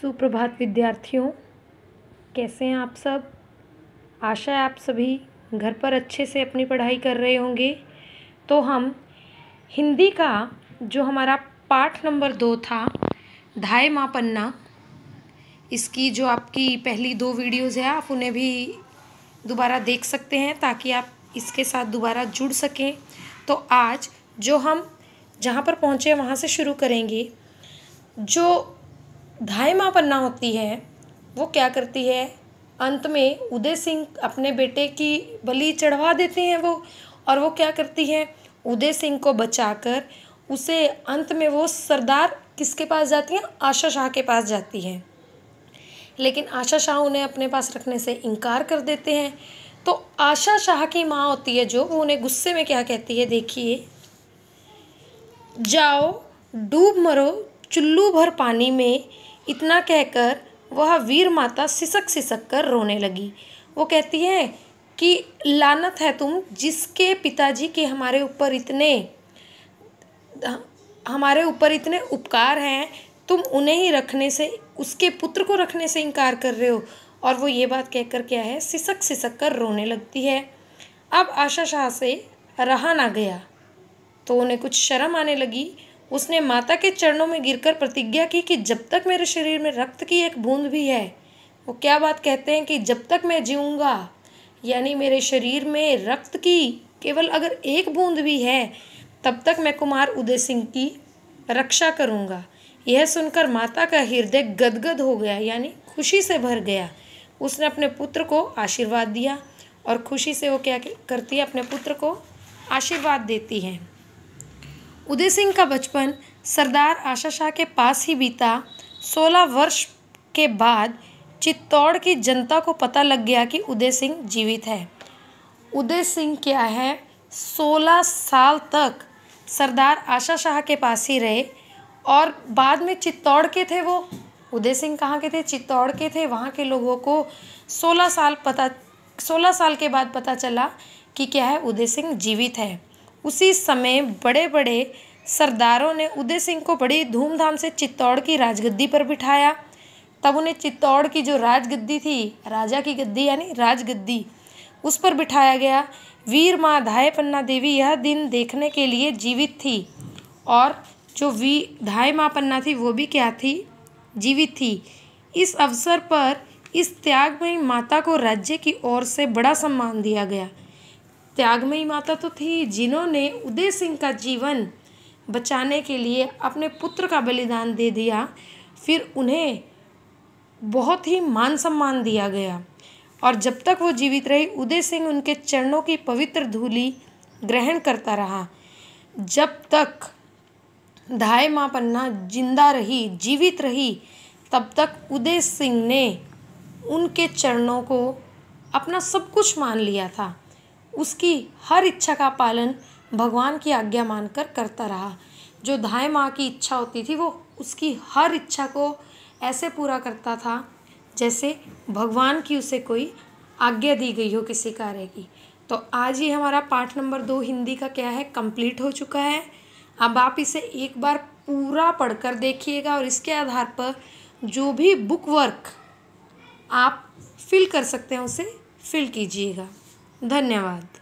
सुप्रभात विद्यार्थियों कैसे हैं आप सब आशा है आप सभी घर पर अच्छे से अपनी पढ़ाई कर रहे होंगे तो हम हिंदी का जो हमारा पाठ नंबर दो था धाय माँ पन्ना इसकी जो आपकी पहली दो वीडियोस है आप उन्हें भी दोबारा देख सकते हैं ताकि आप इसके साथ दोबारा जुड़ सकें तो आज जो हम जहाँ पर पहुँचे वहाँ से शुरू करेंगे जो धाय माँ पन्ना होती है वो क्या करती है अंत में उदय सिंह अपने बेटे की बलि चढ़वा देते हैं वो और वो क्या करती है उदय सिंह को बचाकर उसे अंत में वो सरदार किसके पास जाती हैं आशा शाह के पास जाती हैं लेकिन आशा शाह उन्हें अपने पास रखने से इनकार कर देते हैं तो आशा शाह की माँ होती है जो वो उन्हें गुस्से में क्या कहती है देखिए जाओ डूब मरो चुल्लू भर पानी में इतना कहकर वह वीर माता सिसक सिसक कर रोने लगी वो कहती है कि लानत है तुम जिसके पिताजी के हमारे ऊपर इतने हमारे ऊपर इतने उपकार हैं तुम उन्हें ही रखने से उसके पुत्र को रखने से इनकार कर रहे हो और वो ये बात कहकर क्या है सिसक सिसक कर रोने लगती है अब आशा शाह से रहा ना गया तो उन्हें कुछ शर्म आने लगी उसने माता के चरणों में गिरकर प्रतिज्ञा की कि जब तक मेरे शरीर में रक्त की एक बूंद भी है वो क्या बात कहते हैं कि जब तक मैं जीऊँगा यानी मेरे शरीर में रक्त की केवल अगर एक बूंद भी है तब तक मैं कुमार उदय सिंह की रक्षा करूँगा यह सुनकर माता का हृदय गदगद हो गया यानी खुशी से भर गया उसने अपने पुत्र को आशीर्वाद दिया और खुशी से वो क्या करती है अपने पुत्र को आशीर्वाद देती हैं उदय सिंह का बचपन सरदार आशा शाह के पास ही बीता 16 वर्ष के बाद चित्तौड़ की जनता को पता लग गया कि उदय सिंह जीवित है उदय सिंह क्या है 16 साल तक सरदार आशा शाह के पास ही रहे और बाद में चित्तौड़ के थे वो उदय सिंह कहाँ के थे चित्तौड़ के थे वहाँ के लोगों को 16 साल पता 16 साल के बाद पता चला कि क्या है उदय सिंह जीवित है उसी समय बड़े बड़े सरदारों ने उदय सिंह को बड़ी धूमधाम से चित्तौड़ की राजगद्दी पर बिठाया तब उन्हें चित्तौड़ की जो राजगद्दी थी राजा की गद्दी यानी राजगद्दी उस पर बिठाया गया वीर माँ धाय पन्ना देवी यह दिन देखने के लिए जीवित थी और जो वी धाय माँ पन्ना थी वो भी क्या थी जीवित थी इस अवसर पर इस त्यागमयी माता को राज्य की ओर से बड़ा सम्मान दिया गया त्यागमयी माता तो थी जिन्होंने उदय सिंह का जीवन बचाने के लिए अपने पुत्र का बलिदान दे दिया फिर उन्हें बहुत ही मान सम्मान दिया गया और जब तक वो जीवित रही उदय सिंह उनके चरणों की पवित्र धूली ग्रहण करता रहा जब तक धाय माँ पन्ना जिंदा रही जीवित रही तब तक उदय सिंह ने उनके चरणों को अपना सब कुछ मान लिया था उसकी हर इच्छा का पालन भगवान की आज्ञा मानकर करता रहा जो धाय माँ की इच्छा होती थी वो उसकी हर इच्छा को ऐसे पूरा करता था जैसे भगवान की उसे कोई आज्ञा दी गई हो किसी कार्य की तो आज ये हमारा पाठ नंबर दो हिंदी का क्या है कंप्लीट हो चुका है अब आप इसे एक बार पूरा पढ़कर देखिएगा और इसके आधार पर जो भी बुक वर्क आप फिल कर सकते हैं उसे फिल कीजिएगा धन्यवाद